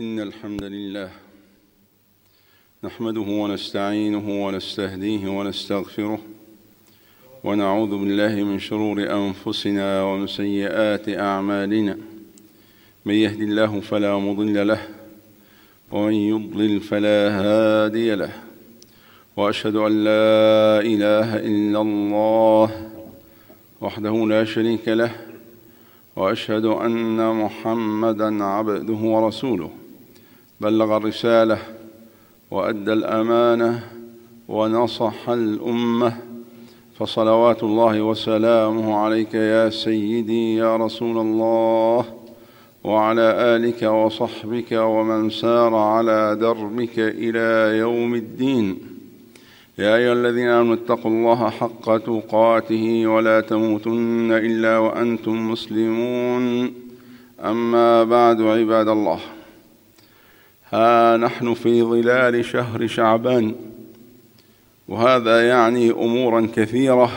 إن الحمد لله نحمده ونستعينه ونستهديه ونستغفره ونعوذ بالله من شرور أنفسنا ومن سيئات أعمالنا من يهد الله فلا مضل له ومن يضلل فلا هادي له وأشهد أن لا إله إلا الله وحده لا شريك له وأشهد أن محمدا عبده ورسوله بلغ الرسالة وأدى الأمانة ونصح الأمة فصلوات الله وسلامه عليك يا سيدي يا رسول الله وعلى آلك وصحبك ومن سار على دربك إلى يوم الدين يا أيها الذين آمنوا اتقوا الله حق تقاته ولا تموتن إلا وأنتم مسلمون أما بعد عباد الله ها نحن في ظلال شهر شعبان وهذا يعني امورا كثيره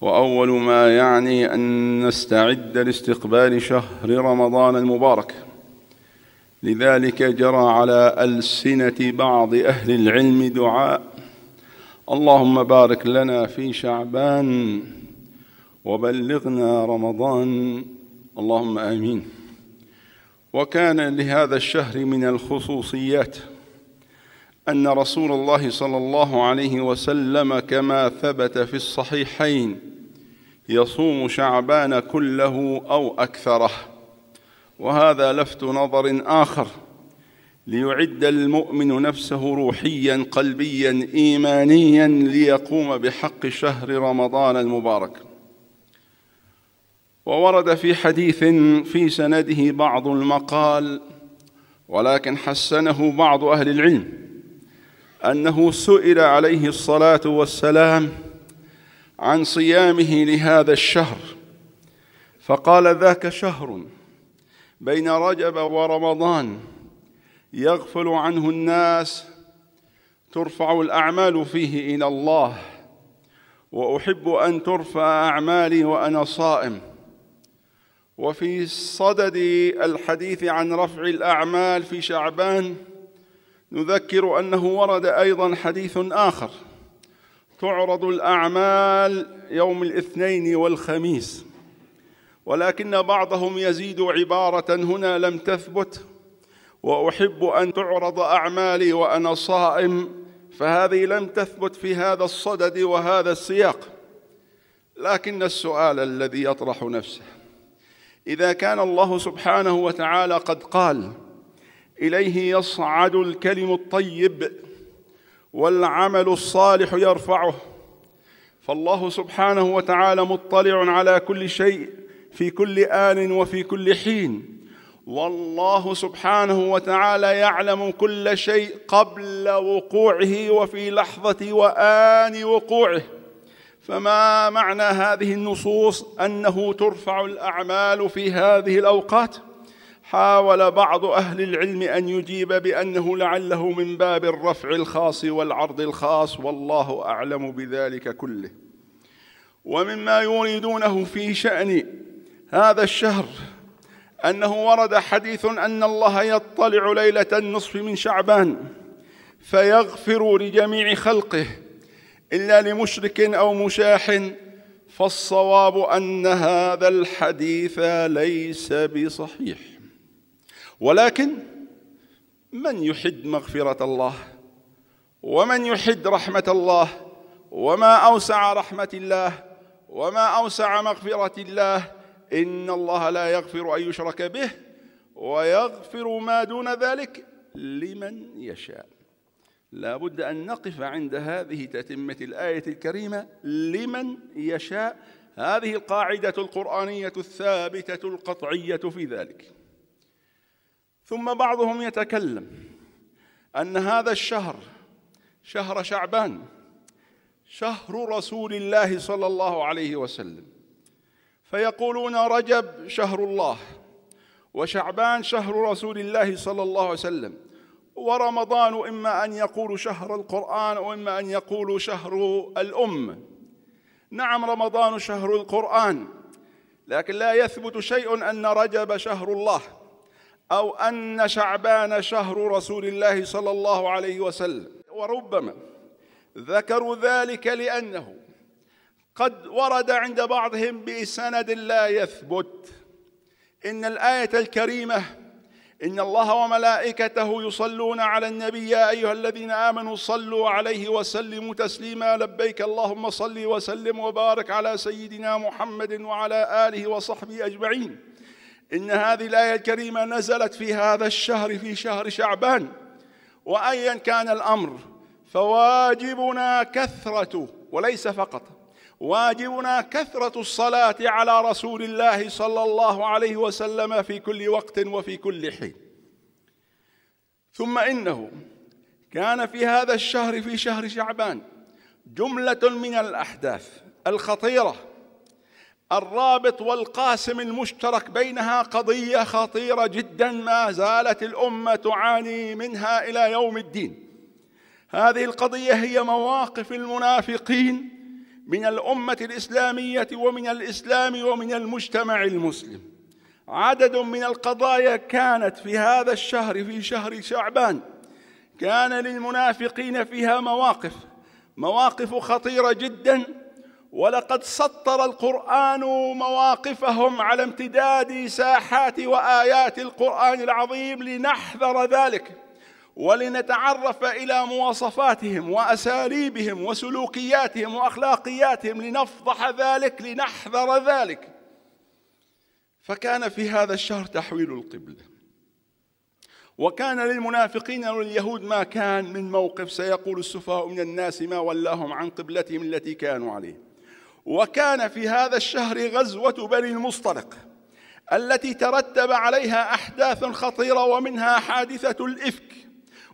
واول ما يعني ان نستعد لاستقبال شهر رمضان المبارك لذلك جرى على السنه بعض اهل العلم دعاء اللهم بارك لنا في شعبان وبلغنا رمضان اللهم امين وكان لهذا الشهر من الخصوصيات أن رسول الله صلى الله عليه وسلم كما ثبت في الصحيحين يصوم شعبان كله أو أكثره وهذا لفت نظر آخر ليعد المؤمن نفسه روحيا قلبيا إيمانيا ليقوم بحق شهر رمضان المبارك وورد في حديث في سنده بعض المقال ولكن حسنه بعض أهل العلم أنه سئل عليه الصلاة والسلام عن صيامه لهذا الشهر فقال ذاك شهر بين رجب ورمضان يغفل عنه الناس ترفع الأعمال فيه إلى الله وأحب أن ترفع أعمالي وأنا صائم وفي صدد الحديث عن رفع الأعمال في شعبان نذكر أنه ورد أيضا حديث آخر تعرض الأعمال يوم الاثنين والخميس ولكن بعضهم يزيد عبارة هنا لم تثبت وأحب أن تعرض أعمالي وأنا صائم فهذه لم تثبت في هذا الصدد وهذا السياق لكن السؤال الذي يطرح نفسه إذا كان الله سبحانه وتعالى قد قال إليه يصعد الكلم الطيب والعمل الصالح يرفعه فالله سبحانه وتعالى مطلع على كل شيء في كل آن وفي كل حين والله سبحانه وتعالى يعلم كل شيء قبل وقوعه وفي لحظة وآن وقوعه فما معنى هذه النصوص أنه ترفع الأعمال في هذه الأوقات حاول بعض أهل العلم أن يجيب بأنه لعله من باب الرفع الخاص والعرض الخاص والله أعلم بذلك كله ومما يريدونه في شأن هذا الشهر أنه ورد حديث أن الله يطلع ليلة النصف من شعبان فيغفر لجميع خلقه إلا لمشرك أو مشاح فالصواب أن هذا الحديث ليس بصحيح ولكن من يحد مغفرة الله ومن يحد رحمة الله وما أوسع رحمة الله وما أوسع مغفرة الله إن الله لا يغفر أن يشرك به ويغفر ما دون ذلك لمن يشاء لا بد أن نقف عند هذه تتمة الآية الكريمة لمن يشاء هذه القاعدة القرآنية الثابتة القطعية في ذلك ثم بعضهم يتكلم أن هذا الشهر شهر شعبان شهر رسول الله صلى الله عليه وسلم فيقولون رجب شهر الله وشعبان شهر رسول الله صلى الله عليه وسلم ورمضان إما أن يقول شهر القرآن وإما أن يقول شهر الأم نعم رمضان شهر القرآن لكن لا يثبت شيء أن رجب شهر الله أو أن شعبان شهر رسول الله صلى الله عليه وسلم وربما ذكروا ذلك لأنه قد ورد عند بعضهم بسند لا يثبت إن الآية الكريمة إن الله وملائكته يصلون على النبي يا أيها الذين آمنوا صلوا عليه وسلموا تسليما لبيك اللهم صل وسلم وبارك على سيدنا محمد وعلى آله وصحبه أجمعين إن هذه الآية الكريمة نزلت في هذا الشهر في شهر شعبان وأيا كان الأمر فواجبنا كثرة وليس فقط واجبنا كثرة الصلاة على رسول الله صلى الله عليه وسلم في كل وقت وفي كل حين ثم إنه كان في هذا الشهر في شهر شعبان جملة من الأحداث الخطيرة الرابط والقاسم المشترك بينها قضية خطيرة جدا ما زالت الأمة تعاني منها إلى يوم الدين هذه القضية هي مواقف المنافقين من الأمة الإسلامية ومن الإسلام ومن المجتمع المسلم عدد من القضايا كانت في هذا الشهر في شهر شعبان كان للمنافقين فيها مواقف مواقف خطيرة جدا ولقد سطر القرآن مواقفهم على امتداد ساحات وآيات القرآن العظيم لنحذر ذلك ولنتعرف إلى مواصفاتهم وأساليبهم وسلوكياتهم وأخلاقياتهم لنفضح ذلك لنحذر ذلك فكان في هذا الشهر تحويل القبلة وكان للمنافقين واليهود ما كان من موقف سيقول السفهاء من الناس ما ولاهم عن قبلتهم التي كانوا عليه وكان في هذا الشهر غزوة بني المصطلق التي ترتب عليها أحداث خطيرة ومنها حادثة الإفك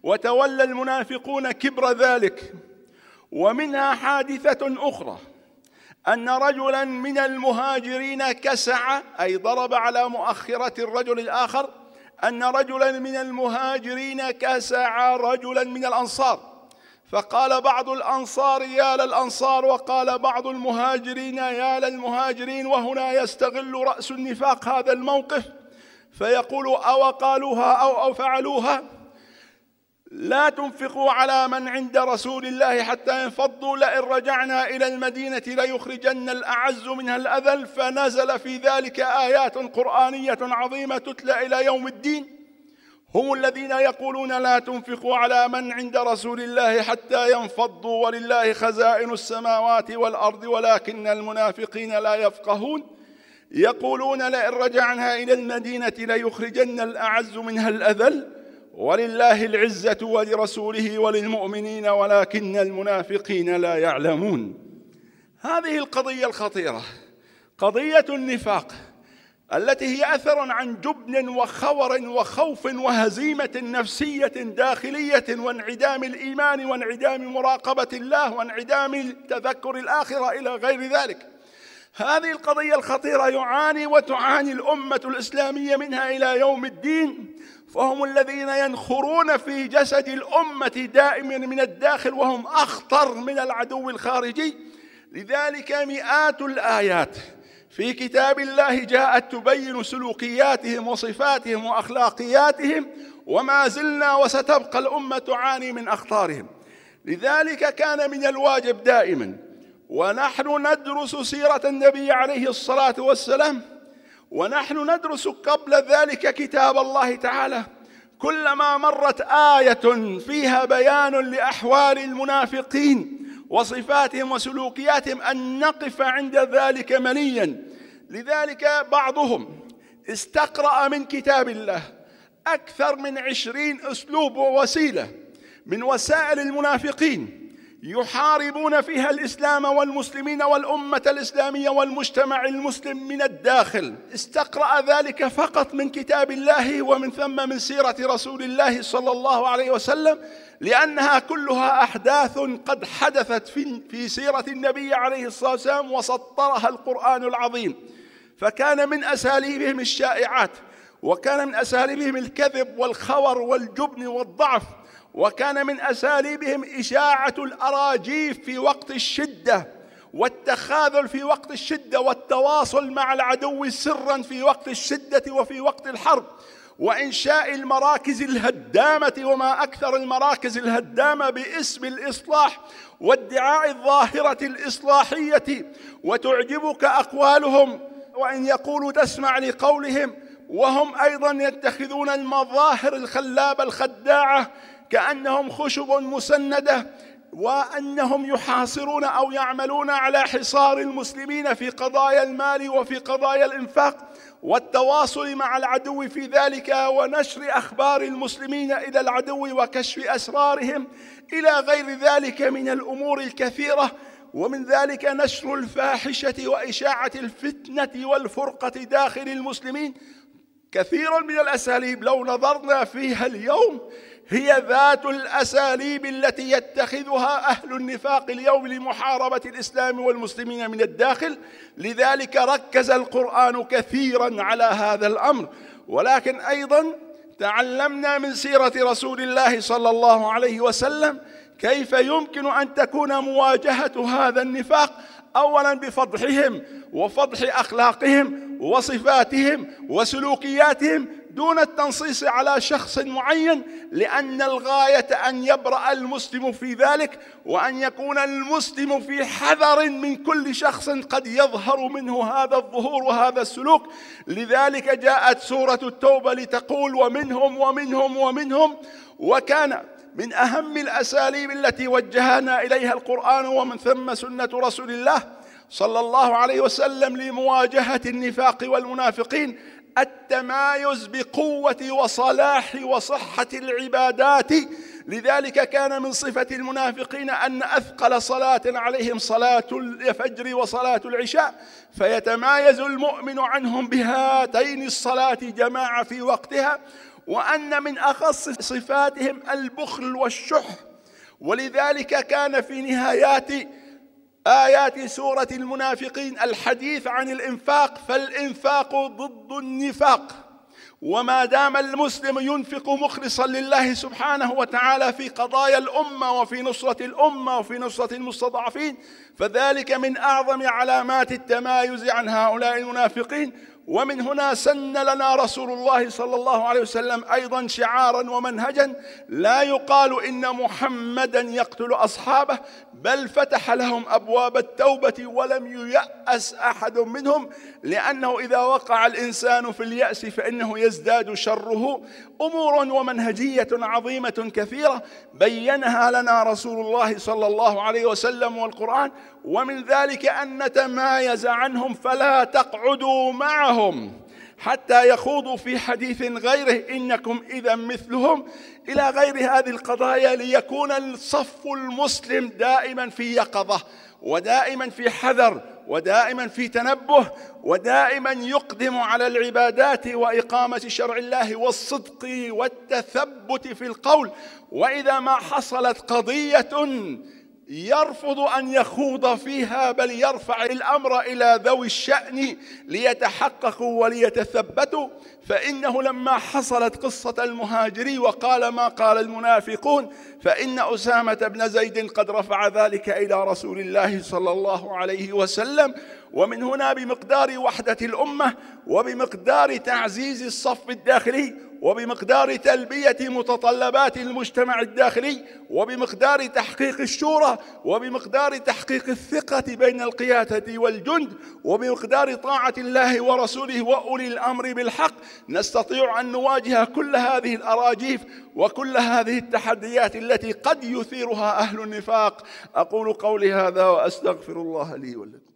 وتولى المنافقون كبر ذلك ومنها حادثة أخرى أن رجلا من المهاجرين كسع أي ضرب على مؤخرة الرجل الآخر أن رجلا من المهاجرين كسع رجلا من الأنصار فقال بعض الأنصار يا للأنصار وقال بعض المهاجرين يا للمهاجرين وهنا يستغل رأس النفاق هذا الموقف فيقول أو قالوها أو أو فعلوها لا تنفقوا على من عند رسول الله حتى ينفضوا لئن رجعنا إلى المدينة ليخرجن الأعز منها الأذل فنزل في ذلك آيات قرآنية عظيمة تتلى إلى يوم الدين هم الذين يقولون لا تنفقوا على من عند رسول الله حتى ينفضوا ولله خزائن السماوات والأرض ولكن المنافقين لا يفقهون يقولون لئن رجعنا إلى المدينة ليخرجن الأعز منها الأذل ولله العزة ولرسوله وللمؤمنين ولكن المنافقين لا يعلمون هذه القضية الخطيرة قضية النفاق التي هي أثر عن جبن وخور وخوف وهزيمة نفسية داخلية وانعدام الإيمان وانعدام مراقبة الله وانعدام تذكر الآخرة إلى غير ذلك هذه القضية الخطيرة يعاني وتعاني الأمة الإسلامية منها إلى يوم الدين فهم الذين ينخرون في جسد الأمة دائما من الداخل وهم أخطر من العدو الخارجي لذلك مئات الآيات في كتاب الله جاءت تبين سلوكياتهم وصفاتهم وأخلاقياتهم وما زلنا وستبقى الأمة تعاني من أخطارهم لذلك كان من الواجب دائما ونحن ندرس سيرة النبي عليه الصلاة والسلام ونحن ندرس قبل ذلك كتاب الله تعالى كلما مرت آية فيها بيان لأحوال المنافقين وصفاتهم وسلوكياتهم أن نقف عند ذلك منيا لذلك بعضهم استقرأ من كتاب الله أكثر من عشرين أسلوب ووسيلة من وسائل المنافقين يحاربون فيها الاسلام والمسلمين والامه الاسلاميه والمجتمع المسلم من الداخل استقرا ذلك فقط من كتاب الله ومن ثم من سيره رسول الله صلى الله عليه وسلم لانها كلها احداث قد حدثت في سيره النبي عليه الصلاه والسلام وسطرها القران العظيم فكان من اساليبهم الشائعات وكان من اساليبهم الكذب والخور والجبن والضعف وكان من أساليبهم إشاعة الأراجيف في وقت الشدة والتخاذل في وقت الشدة والتواصل مع العدو سرا في وقت الشدة وفي وقت الحرب وإنشاء المراكز الهدامة وما أكثر المراكز الهدامة باسم الإصلاح وادعاء الظاهرة الإصلاحية وتعجبك أقوالهم وإن يقولوا تسمع لقولهم وهم أيضا يتخذون المظاهر الخلابة الخداعة كأنهم خشب مسندة وأنهم يحاصرون أو يعملون على حصار المسلمين في قضايا المال وفي قضايا الإنفاق والتواصل مع العدو في ذلك ونشر أخبار المسلمين إلى العدو وكشف أسرارهم إلى غير ذلك من الأمور الكثيرة ومن ذلك نشر الفاحشة وإشاعة الفتنة والفرقة داخل المسلمين كثير من الأساليب لو نظرنا فيها اليوم هي ذات الأساليب التي يتخذها أهل النفاق اليوم لمحاربة الإسلام والمسلمين من الداخل لذلك ركز القرآن كثيرا على هذا الأمر ولكن أيضا تعلمنا من سيرة رسول الله صلى الله عليه وسلم كيف يمكن أن تكون مواجهة هذا النفاق أولا بفضحهم وفضح أخلاقهم وصفاتهم وسلوكياتهم دون التنصيص على شخص معين لأن الغاية أن يبرأ المسلم في ذلك وأن يكون المسلم في حذر من كل شخص قد يظهر منه هذا الظهور وهذا السلوك لذلك جاءت سورة التوبة لتقول ومنهم ومنهم ومنهم وكان من أهم الأساليب التي وجهنا إليها القرآن ومن ثم سنة رسول الله صلى الله عليه وسلم لمواجهة النفاق والمنافقين التمايز بقوة وصلاح وصحة العبادات لذلك كان من صفة المنافقين أن أثقل صلاة عليهم صلاة الفجر وصلاة العشاء فيتمايز المؤمن عنهم بهاتين الصلاة جماعة في وقتها وأن من أخص صفاتهم البخل والشح ولذلك كان في نهايات آيات سورة المنافقين الحديث عن الإنفاق فالإنفاق ضد النفاق وما دام المسلم ينفق مخلصا لله سبحانه وتعالى في قضايا الأمة وفي نصرة الأمة وفي نصرة المستضعفين فذلك من أعظم علامات التمايز عن هؤلاء المنافقين ومن هنا سن لنا رسول الله صلى الله عليه وسلم ايضا شعارا ومنهجا لا يقال ان محمدا يقتل اصحابه بل فتح لهم ابواب التوبه ولم يياس احد منهم لانه اذا وقع الانسان في الياس فانه يزداد شره امور ومنهجيه عظيمه كثيره بينها لنا رسول الله صلى الله عليه وسلم والقران ومن ذلك ان نتمايز عنهم فلا تقعدوا معهم حتى يخوضوا في حديث غيره انكم اذا مثلهم الى غير هذه القضايا ليكون الصف المسلم دائما في يقظه ودائما في حذر ودائما في تنبه ودائما يقدم على العبادات واقامه شرع الله والصدق والتثبت في القول واذا ما حصلت قضيه يرفض ان يخوض فيها بل يرفع الامر الى ذوي الشان ليتحققوا وليتثبتوا فانه لما حصلت قصه المهاجري وقال ما قال المنافقون فان اسامه بن زيد قد رفع ذلك الى رسول الله صلى الله عليه وسلم ومن هنا بمقدار وحدة الأمة وبمقدار تعزيز الصف الداخلي وبمقدار تلبية متطلبات المجتمع الداخلي وبمقدار تحقيق الشورى وبمقدار تحقيق الثقة بين القيادة والجند وبمقدار طاعة الله ورسوله وأولي الأمر بالحق نستطيع أن نواجه كل هذه الأراجيف وكل هذه التحديات التي قد يثيرها أهل النفاق أقول قولي هذا وأستغفر الله لي ولكم